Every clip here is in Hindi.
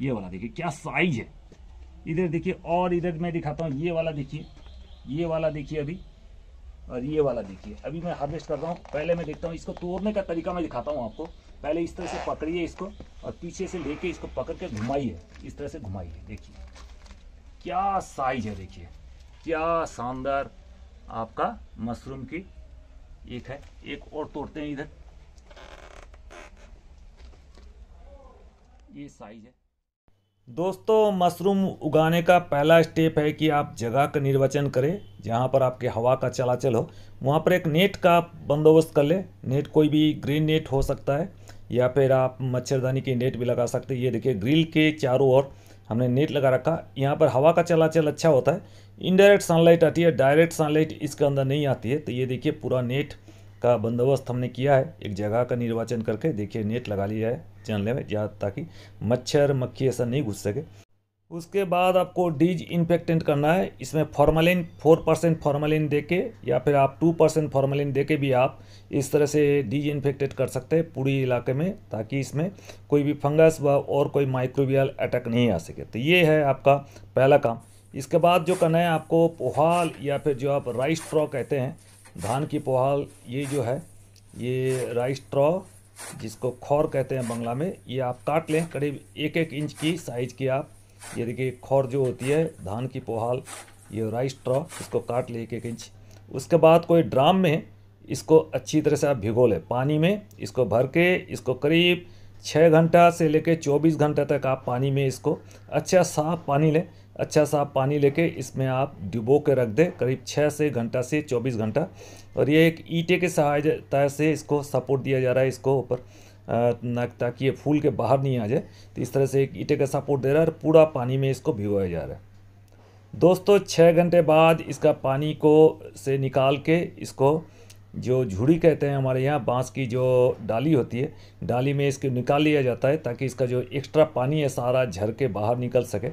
ये वाला देखिए क्या साइज है इधर देखिए और इधर मैं दिखाता हूँ ये वाला देखिए ये वाला देखिए अभी और ये वाला देखिए अभी मैं हार्वेस्ट कर रहा हूँ पहले मैं देखता हूँ इसको तोड़ने का तरीका मैं दिखाता हूँ आपको पहले इस तरह से पकड़िए इसको और पीछे से लेके इसको पकड़ के घुमाइए इस तरह से घुमाइए देखिए क्या साइज है देखिए क्या शानदार आपका मशरूम की एक है एक और तोड़ते हैं इधर ये साइज है दोस्तों मशरूम उगाने का पहला स्टेप है कि आप जगह का निर्वाचन करें जहाँ पर आपके हवा का चलाचल हो वहाँ पर एक नेट का बंदोबस्त कर लें नेट कोई भी ग्रीन नेट हो सकता है या फिर आप मच्छरदानी की नेट भी लगा सकते हैं ये देखिए ग्रिल के चारों ओर हमने नेट लगा रखा यहाँ पर हवा का चलाचल अच्छा होता है इनडायरेक्ट सनलाइट आती है डायरेक्ट सनलाइट इसके अंदर नहीं आती है तो ये देखिए पूरा नेट का बंदोबस्त हमने किया है एक जगह का निर्वाचन करके देखिए नेट लगा लिया है चैनल में या ताकि मच्छर मक्खी ऐसा नहीं घुस सके उसके बाद आपको डीज इन्फेक्टेंट करना है इसमें फॉर्मलिन फोर परसेंट फॉर्मलिन दे के या फिर आप टू परसेंट फॉर्मलिन दे के भी आप इस तरह से डीज इन्फेक्टेड कर सकते हैं पूरी इलाके में ताकि इसमें कोई भी फंगस व और कोई माइक्रोबियल अटैक नहीं आ सके तो ये है आपका पहला काम इसके बाद जो करना है आपको पोहाल या फिर जो आप राइस ट्रॉ कहते हैं धान की पोहाल ये जो है ये राइस ट्रॉ जिसको खौर कहते हैं बंगला में ये आप काट लें करीब एक एक इंच की साइज की आप ये देखिए खौर जो होती है धान की पोहाल ये राइस ट्रॉ इसको काट लें एक एक इंच उसके बाद कोई ड्राम में इसको अच्छी तरह से आप भिगो लें पानी में इसको भर के इसको करीब छः घंटा से लेकर चौबीस घंटा तक आप पानी में इसको अच्छा साफ पानी लें अच्छा सा पानी लेके इसमें आप डुबो के रख दें करीब छः से घंटा से चौबीस घंटा और ये एक ईटे के सहायता से इसको सपोर्ट दिया जा रहा है इसको ऊपर ताकि ये फूल के बाहर नहीं आ जाए तो इस तरह से एक ईटे का सपोर्ट दे रहा है और पूरा पानी में इसको भिगोया जा रहा है दोस्तों छः घंटे बाद इसका पानी को से निकाल के इसको जो झुड़ी कहते हैं हमारे यहाँ बांस की जो डाली होती है डाली में इसको निकाल लिया जाता है ताकि इसका जो एक्स्ट्रा पानी है सारा झर के बाहर निकल सके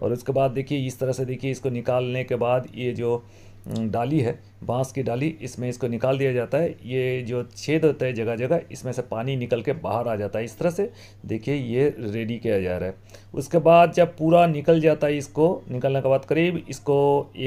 और उसके बाद देखिए इस तरह से देखिए इसको निकालने के बाद ये जो डाली है बांस की डाली इसमें इसको निकाल दिया जाता है ये जो छेद होता है जगह जगह इसमें से पानी निकल के बाहर आ जाता है इस तरह से देखिए ये रेडी किया जा रहा है उसके बाद जब पूरा निकल जाता है इसको निकलने के बाद करीब इसको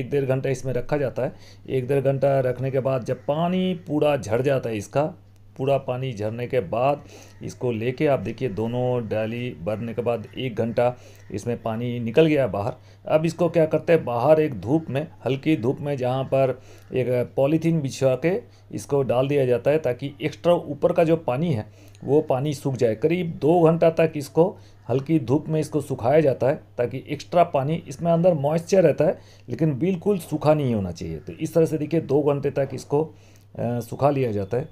एक डेढ़ घंटा इसमें रखा जाता है एक डेढ़ घंटा रखने के बाद जब पानी पूरा झड़ जाता है इसका पूरा पानी झरने के बाद इसको लेके आप देखिए दोनों डाली भरने के बाद एक घंटा इसमें पानी निकल गया बाहर अब इसको क्या करते हैं बाहर एक धूप में हल्की धूप में जहाँ पर एक पॉलीथीन बिछा के इसको डाल दिया जाता है ताकि एक्स्ट्रा ऊपर का जो पानी है वो पानी सूख जाए करीब दो घंटा तक इसको हल्की धूप में इसको सुखाया जाता है ताकि एक्स्ट्रा पानी इसमें अंदर मॉइस्चर रहता है लेकिन बिल्कुल सूखा नहीं होना चाहिए तो इस तरह से देखिए दो घंटे तक इसको सुखा लिया जाता है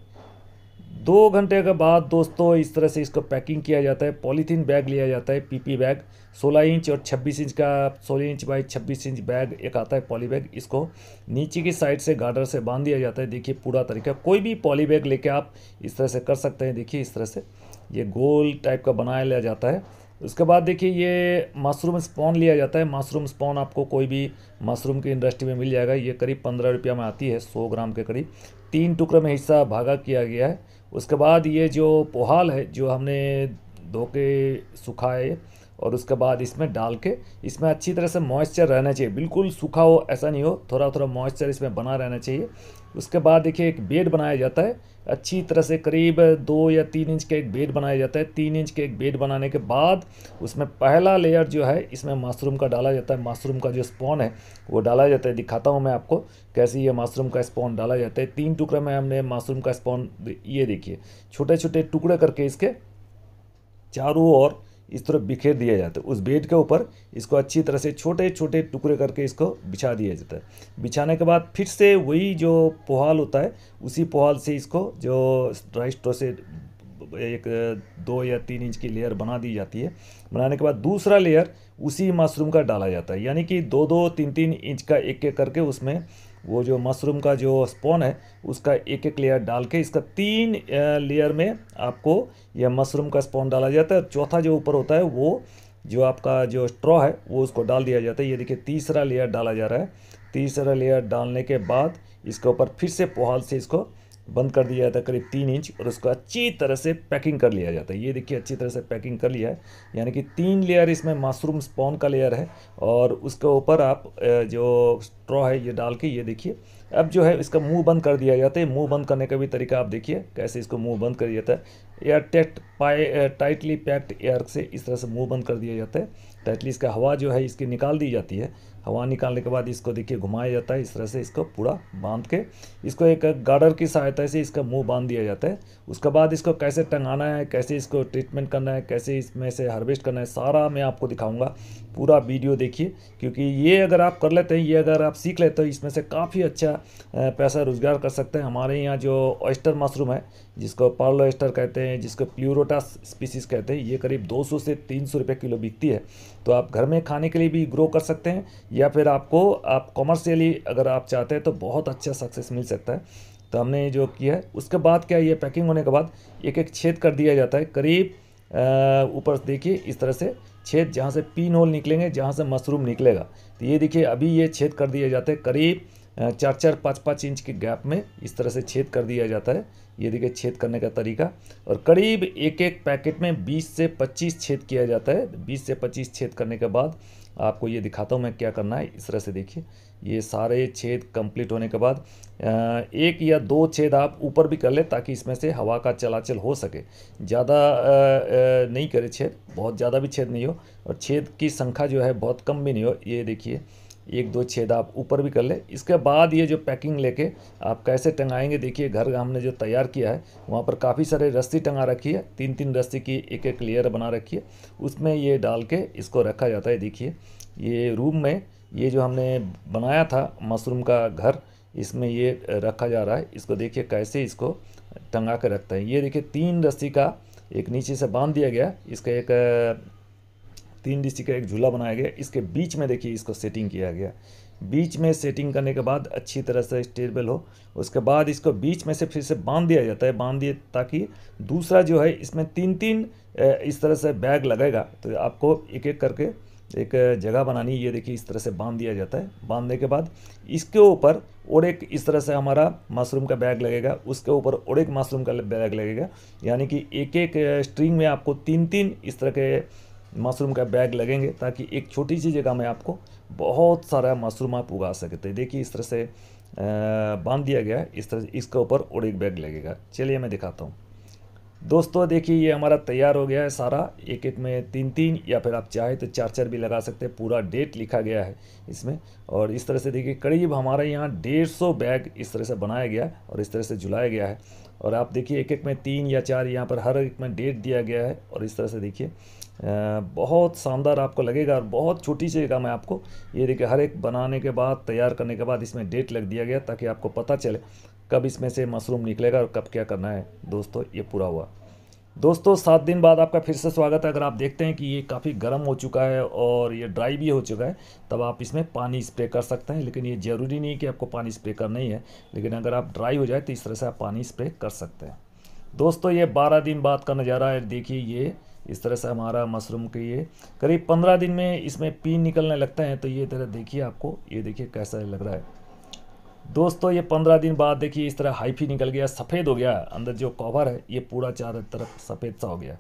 दो घंटे के बाद दोस्तों इस तरह से इसको पैकिंग किया जाता है पॉलीथीन बैग लिया जाता है पीपी बैग 16 इंच और 26 इंच का 16 इंच बाई 26 इंच बैग एक आता है पॉली बैग इसको नीचे की साइड से गार्डर से बांध दिया जाता है देखिए पूरा तरीका कोई भी पॉली बैग लेके आप इस तरह से कर सकते हैं देखिए इस तरह से ये गोल टाइप का बनाया लिया जाता है उसके बाद देखिए ये मशरूम स्पॉन लिया जाता है मशरूम स्पॉन आपको कोई भी मशरूम की इंडस्ट्री में मिल जाएगा ये करीब पंद्रह रुपया में आती है सौ ग्राम के करीब तीन टुकड़े में हिस्सा भागा किया गया है उसके बाद ये जो पोहाल है जो हमने धो के सुखाए और उसके बाद इसमें डाल के इसमें अच्छी तरह से मॉइस्चर रहना चाहिए बिल्कुल सूखा हो ऐसा नहीं हो थोड़ा थोड़ा मॉइस्चर इसमें बना रहना चाहिए उसके बाद देखिए एक बेड बनाया जाता है अच्छी तरह से करीब दो या तीन इंच का एक बेड बनाया जाता है तीन इंच के एक बेड बनाने के बाद उसमें पहला लेयर जो है इसमें मशरूम का डाला जाता है मशरूम का जो स्पॉन है वो डाला जाता है दिखाता हूँ मैं आपको कैसे ये मशरूम का स्पॉन डाला जाता है तीन टुकड़े में हमने मशरूम का स्पॉन ये देखिए छोटे छोटे टुकड़े करके इसके चारों ओर इस तरह बिखेर दिया जाता है उस बेड के ऊपर इसको अच्छी तरह से छोटे छोटे टुकड़े करके इसको बिछा दिया जाता है बिछाने के बाद फिर से वही जो पोहाल होता है उसी पोहाल से इसको जो राइस्टो से एक दो या तीन इंच की लेयर बना दी जाती है बनाने के बाद दूसरा लेयर उसी मशरूम का डाला जाता है यानी कि दो दो तीन तीन इंच का एक एक करके उसमें वो जो मशरूम का जो स्पोन है उसका एक एक लेयर डाल के इसका तीन लेयर में आपको यह मशरूम का स्पोन डाला जाता है चौथा जो ऊपर होता है वो जो आपका जो स्ट्रॉ है वो उसको डाल दिया जाता है ये देखिए तीसरा लेयर डाला जा रहा है तीसरा लेयर डालने के बाद इसके ऊपर फिर से पोहाल से इसको बंद कर दिया जाता है करीब तीन इंच और उसको अच्छी तरह से पैकिंग कर लिया जाता है ये देखिए अच्छी तरह से पैकिंग कर लिया है यानी कि तीन लेयर इसमें मशरूम स्पॉन का लेयर है और उसके ऊपर आप जो स्ट्रॉ है ये डाल के ये देखिए अब जो है इसका मुंह बंद कर दिया जाता है मुंह बंद करने का भी तरीका आप देखिए कैसे इसको मुंह बंद कर दिया जाता है एयर टेट पाए टाइटली पैक्ड एयर से इस तरह से मुंह बंद कर दिया जाता है टाइटली इसका हवा जो है इसकी निकाल दी जाती है हवा निकालने के बाद इसको देखिए घुमाया जाता है इस तरह से इसको पूरा बांध के इसको एक गार्डर की सहायता से इसका मुंह बांध दिया जाता है उसके बाद इसको कैसे टंगाना है कैसे इसको ट्रीटमेंट करना है कैसे इसमें से हार्वेस्ट करना है सारा मैं आपको दिखाऊँगा पूरा वीडियो देखिए क्योंकि ये अगर आप कर लेते हैं ये अगर आप सीख लेते हो तो इसमें से काफ़ी अच्छा पैसा रोजगार कर सकते हैं हमारे यहाँ जो ऑयस्टर मशरूम है जिसको पार्लो ऑयस्टर कहते हैं जिसको प्यूरोटा स्पीसीज कहते हैं ये करीब 200 से 300 रुपए किलो बिकती है तो आप घर में खाने के लिए भी ग्रो कर सकते हैं या फिर आपको आप कॉमर्शियली अगर आप चाहते हैं तो बहुत अच्छा सक्सेस मिल सकता है तो हमने जो किया है उसके बाद क्या ये पैकिंग होने के बाद एक एक छेद कर दिया जाता है करीब ऊपर देखिए इस तरह से छेद जहाँ से पिन होल निकलेंगे जहाँ से मशरूम निकलेगा तो ये देखिए अभी ये छेद कर दिया जाता है करीब चार चार पाँच पाँच इंच के गैप में इस तरह से छेद कर दिया जाता है ये देखिए छेद करने का तरीका और करीब एक एक पैकेट में 20 से 25 छेद किया जाता है 20 से 25 छेद करने के बाद आपको ये दिखाता हूँ मैं क्या करना है इस तरह से देखिए ये सारे छेद कंप्लीट होने के बाद एक या दो छेद आप ऊपर भी कर ले ताकि इसमें से हवा का चलाचल हो सके ज़्यादा नहीं करे छेद बहुत ज़्यादा भी छेद नहीं हो और छेद की संख्या जो है बहुत कम भी नहीं हो ये देखिए एक दो छेद आप ऊपर भी कर लें इसके बाद ये जो पैकिंग लेके आप कैसे टंगाएंगे देखिए घर हमने जो तैयार किया है वहाँ पर काफ़ी सारे रस्सी टंगा रखी है तीन तीन रस्सी की एक एक लेयर बना रखी है उसमें ये डाल के इसको रखा जाता है देखिए ये रूम में ये जो हमने बनाया था मशरूम का घर इसमें ये रखा जा रहा है इसको देखिए कैसे इसको टंगा के रखते हैं ये देखिए तीन रस्सी का एक नीचे से बांध दिया गया इसका एक तीन डीसी का एक झूला बनाया गया इसके बीच में देखिए इसको सेटिंग किया गया बीच में सेटिंग करने के बाद अच्छी तरह से स्टेबल हो उसके बाद इसको बीच में से फिर से बांध दिया जाता है बांध दिए ताकि दूसरा जो है इसमें तीन तीन इस तरह से बैग लगेगा तो आपको एक एक करके एक जगह बनानी ये देखिए इस तरह से बांध दिया जाता है बांधने के बाद इसके ऊपर और एक इस तरह से हमारा मशरूम का बैग लगेगा उसके ऊपर और एक मशरूम का बैग लगेगा यानी कि एक एक स्ट्रिंग में आपको तीन तीन इस तरह के मशरूम का बैग लगेंगे ताकि एक छोटी सी जगह में आपको बहुत सारा मशरूम आप उगा सकते देखिए इस तरह से बांध दिया गया है इस तरह इसके ऊपर और एक बैग लगेगा चलिए मैं दिखाता हूँ दोस्तों देखिए ये हमारा तैयार हो गया है सारा एक एक में तीन तीन या फिर आप चाहे तो चार चार भी लगा सकते हैं पूरा डेट लिखा गया है इसमें और इस तरह से देखिए करीब हमारे यहाँ डेढ़ सौ बैग इस तरह से बनाया गया है और इस तरह से जुलाया गया है और आप देखिए एक एक में तीन या चार यहाँ पर हर एक में डेट दिया गया है और इस तरह से देखिए बहुत शानदार आपको लगेगा और बहुत छोटी सी काम है आपको ये देखिए हर एक बनाने के बाद तैयार करने के बाद इसमें डेट लग दिया गया ताकि आपको पता चले कब इसमें से मशरूम निकलेगा और कब क्या करना है दोस्तों ये पूरा हुआ दोस्तों सात दिन बाद आपका फिर से स्वागत है अगर आप देखते हैं कि ये काफ़ी गर्म हो चुका है और ये ड्राई भी हो चुका है तब आप इसमें पानी स्प्रे कर सकते हैं लेकिन ये ज़रूरी नहीं कि आपको पानी स्प्रे करना ही है लेकिन अगर आप ड्राई हो जाए तो इस तरह से आप पानी स्प्रे कर सकते हैं दोस्तों ये बारह दिन बाद का नज़ारा है देखिए ये इस तरह से हमारा मशरूम के ये करीब पंद्रह दिन में इसमें पीन निकलने लगता है तो ये तरह देखिए आपको ये देखिए कैसा लग रहा है दोस्तों ये पंद्रह दिन बाद देखिए इस तरह हाइफी निकल गया सफ़ेद हो गया अंदर जो कवर है ये पूरा चारों तरफ सफ़ेद सा हो गया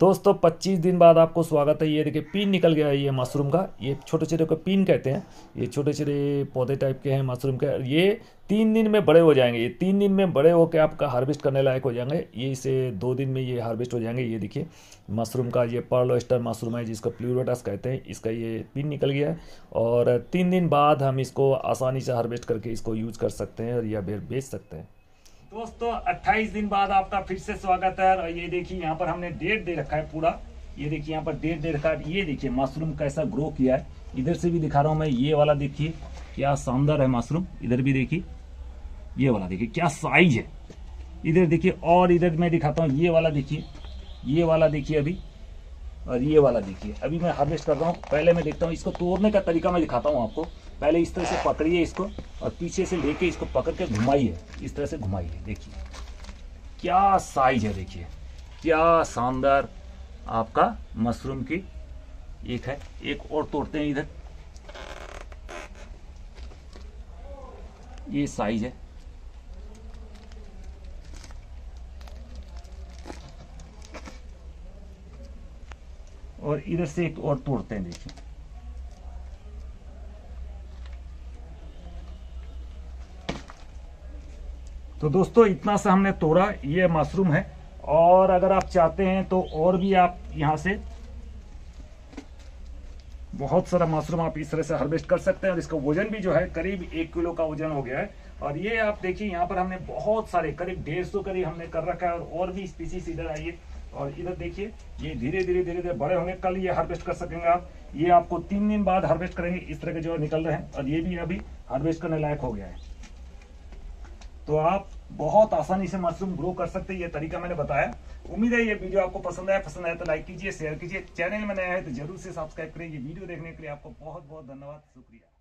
दोस्तों 25 दिन बाद आपको स्वागत है ये देखिए पीन निकल गया है ये मशरूम का ये छोटे छोटे को पीन कहते हैं ये छोटे छोटे पौधे टाइप के हैं मशरूम के ये तीन दिन में बड़े हो जाएंगे ये तीन दिन में बड़े होकर आपका हार्वेस्ट करने लायक हो जाएंगे ये इसे दो दिन में ये हार्वेस्ट हो जाएंगे ये देखिए मशरूम का ये पर्लो ऑस्टर मशरूम है जिसको प्लूरोटस कहते हैं इसका ये पिन निकल गया है और तीन दिन बाद हम इसको आसानी से हार्वेस्ट करके इसको यूज कर सकते हैं और या बेच सकते हैं दोस्तों 28 दिन बाद आपका फिर से स्वागत है और ये देखिए यहाँ पर हमने डेट दे रखा है पूरा ये देखिए यहाँ पर डेट दे रखा है ये देखिए मशरूम कैसा ग्रो किया है इधर से भी दिखा रहा हूँ मैं ये वाला देखिए क्या शानदार है मशरूम इधर भी देखिए ये वाला देखिए क्या साइज है इधर देखिए और इधर मैं दिखाता हूँ ये वाला देखिए ये वाला देखिए अभी और ये वाला देखिए अभी मैं हार्वेस्ट कर रहा हूँ पहले मैं देखता हूँ इसको तोड़ने का तरीका मैं दिखाता हूँ आपको पहले इस तरह से पकड़िए इसको और पीछे से लेके इसको पकड़ के घुमाइए इस तरह से घुमाइए देखिए क्या साइज है देखिए क्या शानदार आपका मशरूम की एक है एक और तोड़ते हैं इधर ये साइज है और इधर से एक और तोड़ते हैं देखिए तो दोस्तों इतना सा हमने तोड़ा ये मशरूम है और अगर आप चाहते हैं तो और भी आप यहाँ से बहुत सारा मशरूम आप इस तरह से हार्वेस्ट कर सकते हैं और इसका वजन भी जो है करीब एक किलो का वजन हो गया है और ये आप देखिए यहाँ पर हमने बहुत सारे करीब डेढ़ सौ करीब हमने कर रखा है और और भी स्पीसीज इधर आई है और इधर देखिए ये धीरे धीरे धीरे धीरे बड़े होंगे कल ये हार्वेस्ट कर सकेंगे आप ये आपको तीन दिन बाद हार्वेस्ट करेंगे इस तरह के जो निकल रहे हैं और ये भी अभी हार्वेस्ट करने लायक हो गया है तो आप बहुत आसानी से मशरूम ग्रो कर सकते हैं ये तरीका मैंने बताया उम्मीद है ये वीडियो आपको पसंद आया पसंद आया तो लाइक कीजिए शेयर कीजिए चैनल में नया है तो जरूर से सब्सक्राइब करें ये वीडियो देखने के लिए आपको बहुत बहुत धन्यवाद शुक्रिया